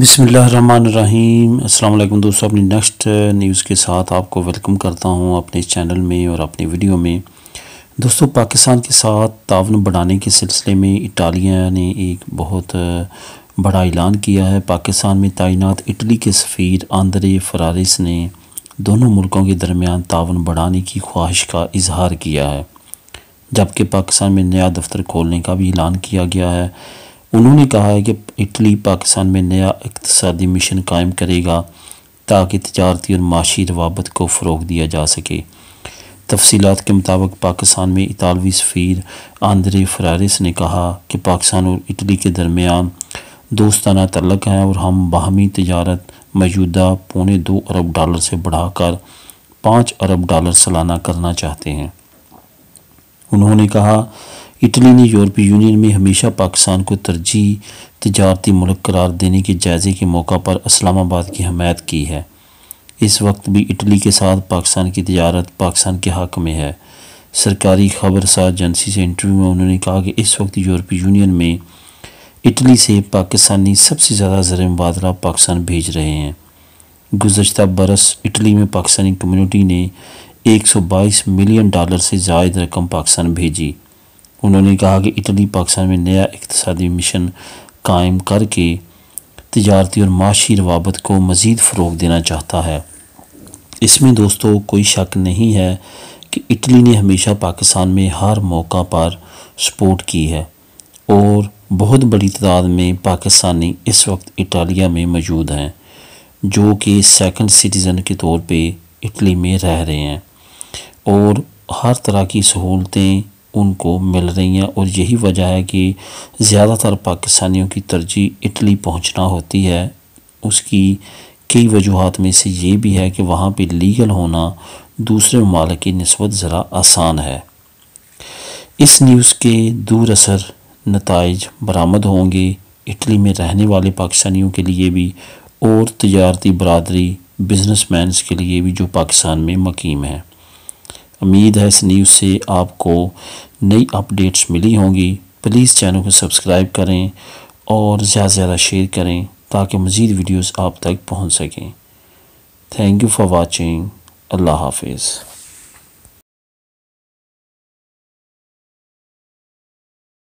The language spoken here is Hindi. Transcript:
बिसमीम अल्लाम दोस्तों अपनी नेक्स्ट न्यूज़ के साथ आपको वेलकम करता हूं अपने चैनल में और अपनी वीडियो में दोस्तों पाकिस्तान के साथ तावन बढ़ाने के सिलसिले में इटालिया ने एक बहुत बड़ा ऐलान किया है पाकिस्तान में तैनात इटली के सफ़ीर आंद्रे फरारिस ने दोनों मुल्कों के दरमियान तावन बढ़ाने की ख्वाहिश का इजहार किया है जबकि पाकिस्तान में नया दफ्तर खोलने का भी ऐलान किया गया है उन्होंने कहा है कि इटली पाकिस्तान में नया इकतदी मिशन कायम करेगा ताकि तजारती और माशी रवाबत को फ़रोग दिया जा सके तफसीत के मुताबिक पाकिस्तान में इतालवी सफ़ीर आंद्रे फरारिस ने कहा कि पाकिस्तान और इटली के दरमियान दोस्ताना तलक हैं और हम बाहमी तजारत मौजूदा पौने दो अरब डॉलर से बढ़ाकर पाँच अरब डॉलर सालाना करना चाहते हैं उन्होंने कहा इटली ने यूरोपीय यूनियन में हमेशा पाकिस्तान को तरजीह तजारती मुल्क करार देने के जायज़े के मौका पर इस्लामाबाद की हमायत की है इस वक्त भी इटली के साथ पाकिस्तान की तजारत पाकिस्तान के हक में है सरकारी खबरसार एजेंसी से इंटरव्यू में उन्होंने कहा कि इस वक्त यूरोपीय यूनियन में इटली से पाकिस्तानी सबसे ज़्यादा ज़र मुबादला पाकिस्तान भेज रहे हैं गुजशत बरस इटली में पाकिस्तानी कम्यूनिटी ने बाईस मिलियन डॉलर से जायद रकम पाकिस्तान भेजी उन्होंने कहा कि इटली पाकिस्तान में नया इकतदी मिशन कायम करके तजारती और माशी रवाबत को मज़ीद फ़रोग देना चाहता है इसमें दोस्तों कोई शक नहीं है कि इटली ने हमेशा पाकिस्तान में हर मौका पर सपोर्ट की है और बहुत बड़ी तादाद में पाकिस्तानी इस वक्त इटालिया में मौजूद हैं जो कि सेकंड सिटीज़न के तौर पे इटली में रह रहे हैं और हर तरह की सहूलतें उनको मिल रही हैं और यही वजह है कि ज़्यादातर पाकिस्तानियों की तरजीह इटली पहुंचना होती है उसकी कई वजूहत में से ये भी है कि वहाँ पर लीगल होना दूसरे ममालिक की नस्बत ज़रा आसान है इस न्यूज़ के दूर असर नतज बरामद होंगे इटली में रहने वाले पाकिस्तानियों के लिए भी और तजारती बरदरी बिजनेस के लिए भी जो पाकिस्तान में मकीम हैं उम्मीद है इस न्यूज़ से आपको नई अपडेट्स मिली होंगी प्लीज़ चैनल को सब्सक्राइब करें और ज़्यादा से ज़्यादा शेयर करें ताकि मज़ीद वीडियोज़ आप तक पहुँच सकें थैंक यू फॉर वॉचिंग अल्लाह हाफिज़